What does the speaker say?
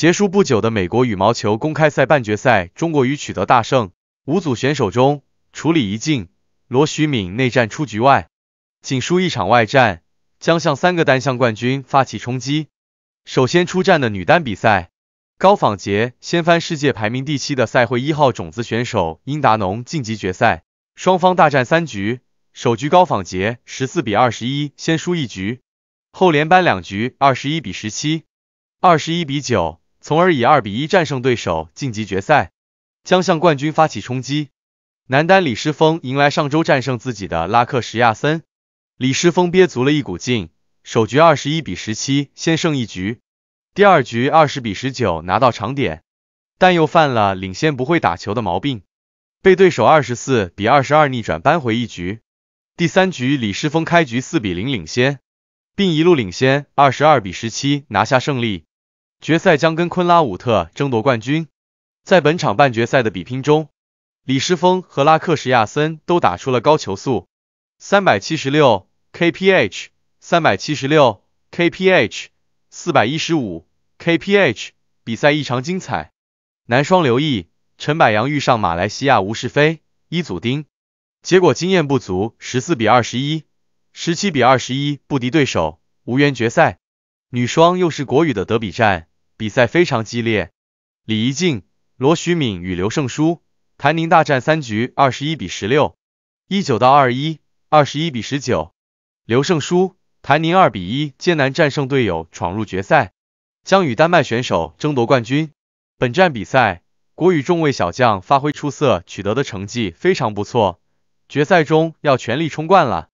结束不久的美国羽毛球公开赛半决赛，中国已取得大胜。五组选手中，除李怡静、罗徐敏内战出局外，仅输一场外战，将向三个单项冠军发起冲击。首先出战的女单比赛，高仿杰掀翻世界排名第七的赛会一号种子选手英达农，晋级决赛。双方大战三局，首局高仿杰十四比二十一先输一局，后连扳两局，二十一比十七、二十一比九。从而以二比一战胜对手，晋级决赛，将向冠军发起冲击。男单李诗沣迎来上周战胜自己的拉克什亚森，李诗沣憋足了一股劲，首局二十一比十七先胜一局，第二局二十比十九拿到长点，但又犯了领先不会打球的毛病，被对手二十四比二十二逆转扳回一局。第三局李诗沣开局四比零领先，并一路领先二十二比十七拿下胜利。决赛将跟昆拉武特争夺冠军。在本场半决赛的比拼中，李诗沣和拉克什亚森都打出了高球速，三百七十六 kph，三百七十六 kph，四百一十五 kph，比赛异常精彩。男双刘毅、陈柏阳遇上马来西亚吴世飞、伊祖丁，结果经验不足，十四比二十一，十七比二十一不敌对手，无缘决赛。女双又是国羽的德比战。比赛非常激烈，李怡静、罗徐敏与刘胜书、谭宁大战三局，二十一比十六，一九到二一，二十一比十九，刘胜书、谭宁二比一艰难战胜队友，闯入决赛，将与丹麦选手争夺冠军。本站比赛，国羽众位小将发挥出色，取得的成绩非常不错，决赛中要全力冲冠了。